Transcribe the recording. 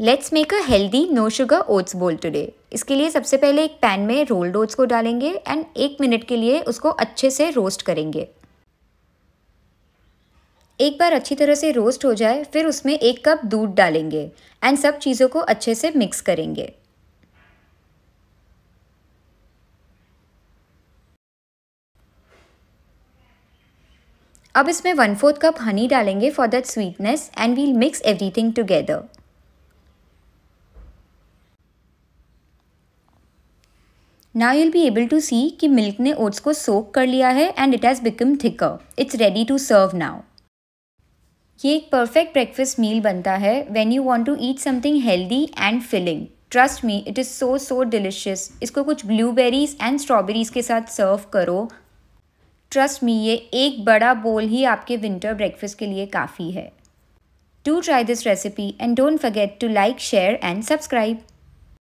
Let's make a healthy no sugar oats bowl today इसके लिए सबसे पहले एक पैन में रोल्ड ओट्स को डालेंगे एंड एक मिनट के लिए उसको अच्छे से रोस्ट करेंगे एक बार अच्छी तरह से रोस्ट हो जाए फिर उसमें एक कप दूध डालेंगे एंड सब चीज़ों को अच्छे से मिक्स करेंगे अब इसमें वन फोर्थ कप हनी डालेंगे for that sweetness and we'll mix everything together Now you'll be able to see कि milk ने oats को soak कर लिया है and it has become thicker. It's ready to serve now. ये एक perfect breakfast meal बनता है when you want to eat something healthy and filling. Trust me it is so so delicious इसको कुछ ब्लूबेरीज एंड स्ट्रॉबेरीज़ के साथ सर्व करो trust me ये एक बड़ा बोल ही आपके विंटर ब्रेकफास्ट के लिए काफ़ी है do try this recipe and don't forget to like share and subscribe